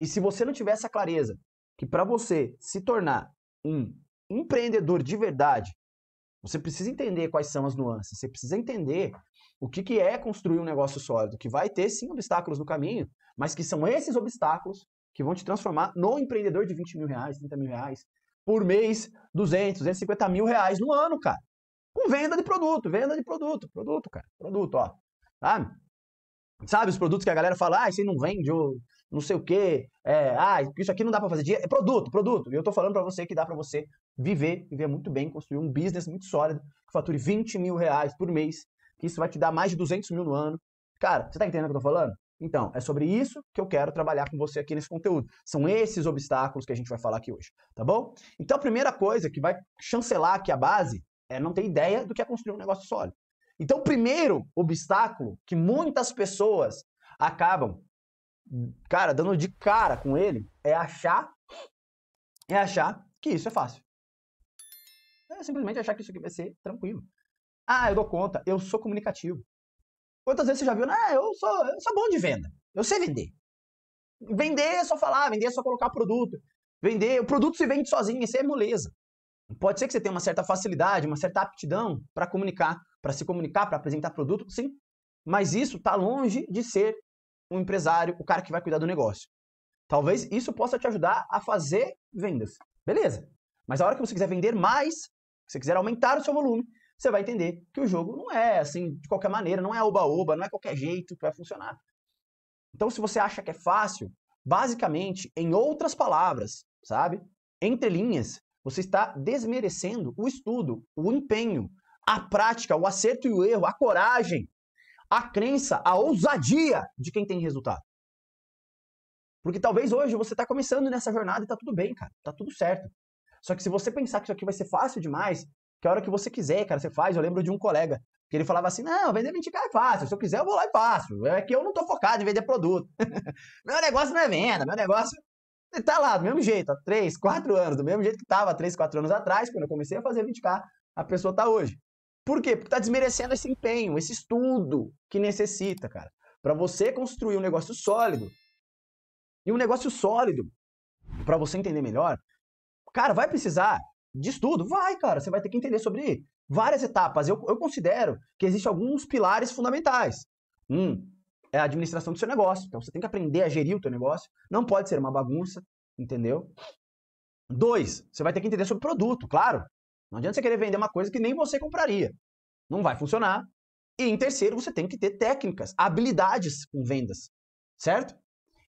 E se você não tiver essa clareza, que para você se tornar um empreendedor de verdade, você precisa entender quais são as nuances, você precisa entender o que, que é construir um negócio sólido, que vai ter sim obstáculos no caminho, mas que são esses obstáculos que vão te transformar no empreendedor de 20 mil reais, 30 mil reais, por mês, 200, 250 mil reais no ano, cara. Com venda de produto, venda de produto, produto, cara, produto, ó. Sabe? Sabe, os produtos que a galera fala, ah, isso aí não vende, ou não sei o quê, é, ah, isso aqui não dá para fazer dinheiro. É produto, produto. E eu tô falando para você que dá para você viver, viver muito bem, construir um business muito sólido, que fature 20 mil reais por mês, que isso vai te dar mais de 200 mil no ano. Cara, você tá entendendo o que eu tô falando? Então, é sobre isso que eu quero trabalhar com você aqui nesse conteúdo. São esses obstáculos que a gente vai falar aqui hoje, tá bom? Então, a primeira coisa que vai chancelar aqui a base é não ter ideia do que é construir um negócio sólido. Então, o primeiro obstáculo que muitas pessoas acabam, cara, dando de cara com ele, é achar, é achar que isso é fácil. É simplesmente achar que isso aqui vai ser tranquilo. Ah, eu dou conta, eu sou comunicativo. Quantas vezes você já viu, ah, eu sou, eu sou bom de venda, eu sei vender. Vender é só falar, vender é só colocar produto. Vender, o produto se vende sozinho, isso é moleza. Pode ser que você tenha uma certa facilidade, uma certa aptidão para comunicar, para se comunicar, para apresentar produto, sim. Mas isso está longe de ser um empresário, o cara que vai cuidar do negócio. Talvez isso possa te ajudar a fazer vendas. Beleza. Mas a hora que você quiser vender mais, se você quiser aumentar o seu volume, você vai entender que o jogo não é assim, de qualquer maneira, não é oba-oba, não é qualquer jeito que vai funcionar. Então, se você acha que é fácil, basicamente, em outras palavras, sabe? Entre linhas, você está desmerecendo o estudo, o empenho, a prática, o acerto e o erro, a coragem, a crença, a ousadia de quem tem resultado. Porque talvez hoje você está começando nessa jornada e tá tudo bem, cara, tá tudo certo. Só que se você pensar que isso aqui vai ser fácil demais, que a hora que você quiser, cara, você faz. Eu lembro de um colega que ele falava assim: não, vender 20k é fácil, se eu quiser eu vou lá e faço. É que eu não tô focado em vender produto. meu negócio não é venda, meu negócio. Ele é tá lá, do mesmo jeito, há 3, 4 anos, do mesmo jeito que tava há 3, 4 anos atrás, quando eu comecei a fazer 20k, a pessoa tá hoje. Por quê? Porque tá desmerecendo esse empenho, esse estudo que necessita, cara, para você construir um negócio sólido. E um negócio sólido, para você entender melhor, cara, vai precisar de estudo? Vai, cara, você vai ter que entender sobre várias etapas. Eu, eu considero que existem alguns pilares fundamentais. Um é a administração do seu negócio. Então você tem que aprender a gerir o seu negócio. Não pode ser uma bagunça, entendeu? Dois, você vai ter que entender sobre produto, claro. Não adianta você querer vender uma coisa que nem você compraria. Não vai funcionar. E em terceiro, você tem que ter técnicas, habilidades com vendas, certo?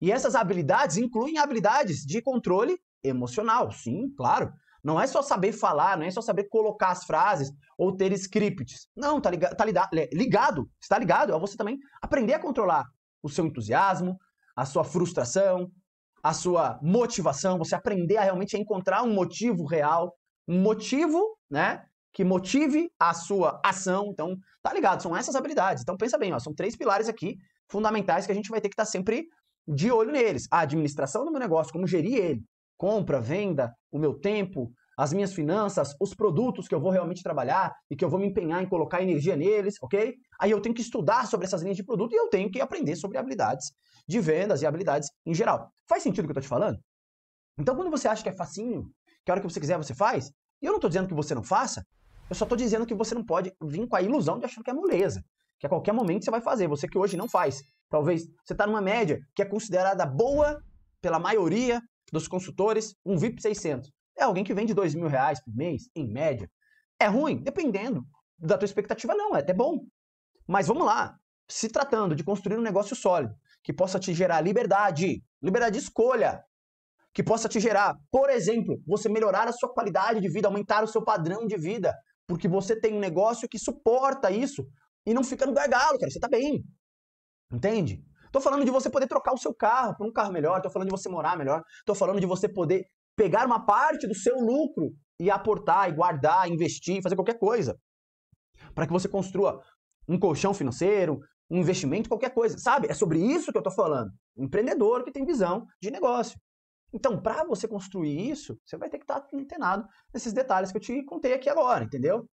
E essas habilidades incluem habilidades de controle emocional, sim, claro. Não é só saber falar, não é só saber colocar as frases ou ter scripts. Não, tá, ligado, tá ligado, está ligado a você também aprender a controlar o seu entusiasmo, a sua frustração, a sua motivação, você aprender a realmente encontrar um motivo real um motivo, né? Que motive a sua ação. Então, tá ligado? São essas habilidades. Então, pensa bem, ó, são três pilares aqui fundamentais que a gente vai ter que estar tá sempre de olho neles. A administração do meu negócio, como gerir ele, compra, venda, o meu tempo, as minhas finanças, os produtos que eu vou realmente trabalhar e que eu vou me empenhar em colocar energia neles, ok? Aí eu tenho que estudar sobre essas linhas de produto e eu tenho que aprender sobre habilidades de vendas e habilidades em geral. Faz sentido o que eu estou te falando? Então, quando você acha que é facinho, que a hora que você quiser você faz, e eu não estou dizendo que você não faça, eu só estou dizendo que você não pode vir com a ilusão de achar que é moleza, que a qualquer momento você vai fazer, você que hoje não faz. Talvez você está numa média que é considerada boa pela maioria dos consultores, um VIP 600. É alguém que vende dois mil reais por mês, em média. É ruim? Dependendo da tua expectativa, não, é até bom. Mas vamos lá, se tratando de construir um negócio sólido, que possa te gerar liberdade, liberdade de escolha, que possa te gerar, por exemplo, você melhorar a sua qualidade de vida, aumentar o seu padrão de vida, porque você tem um negócio que suporta isso e não fica no gargalo, cara, você tá bem. Entende? Tô falando de você poder trocar o seu carro por um carro melhor, tô falando de você morar melhor, tô falando de você poder pegar uma parte do seu lucro e aportar, e guardar, investir, fazer qualquer coisa. Para que você construa um colchão financeiro, um investimento, qualquer coisa. Sabe? É sobre isso que eu tô falando. Um empreendedor que tem visão de negócio. Então, para você construir isso, você vai ter que estar tá antenado nesses detalhes que eu te contei aqui agora, entendeu?